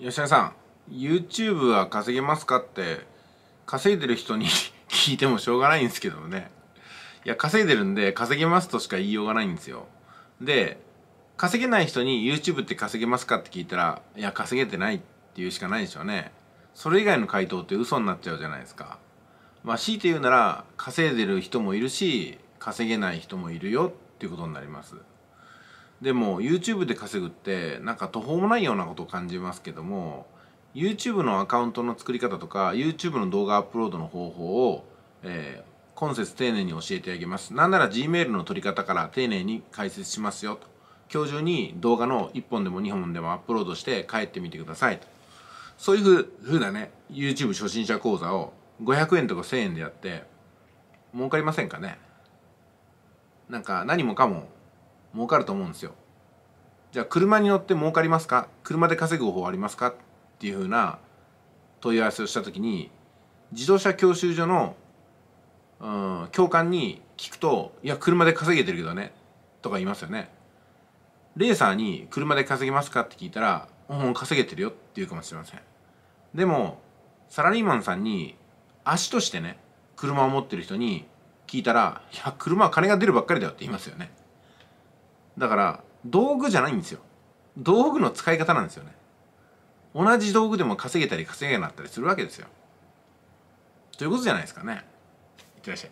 吉田さん YouTube は稼げますかって稼いでる人に 聞いてもしょうがないんですけどねいや稼いでるんで稼げますとしか言いようがないんですよで稼げない人に YouTube って稼げますかって聞いたらいや稼げてないって言うしかないでしょうねそれ以外の回答って嘘になっちゃうじゃないですかまあ強いて言うなら稼いでる人もいるし稼げない人もいるよっていうことになりますでも YouTube で稼ぐってなんか途方もないようなことを感じますけども YouTube のアカウントの作り方とか YouTube の動画アップロードの方法を、えー、今節丁寧に教えてあげます。なんなら Gmail の取り方から丁寧に解説しますよと。今日中に動画の1本でも2本でもアップロードして帰ってみてくださいと。そういうふふうなね、YouTube 初心者講座を500円とか1000円でやって、儲かりませんかねなんか何もかも儲かると思うんですよじゃあ車に乗って儲かりますか車で稼ぐ方法ありますかっていうふうな問い合わせをした時に自動車教習所の、うん、教官に聞くと「いや車で稼げてるけどね」とか言いますよね。レーサーに「車で稼げますか?」って聞いたら「うん稼げてるよ」って言うかもしれません。でもサラリーマンさんに足としてね車を持ってる人に聞いたら「いや車は金が出るばっかりだよ」って言いますよね。だから道具じゃないんですよ道具の使い方なんですよね同じ道具でも稼げたり稼げなかったりするわけですよということじゃないですかねいってらっしゃい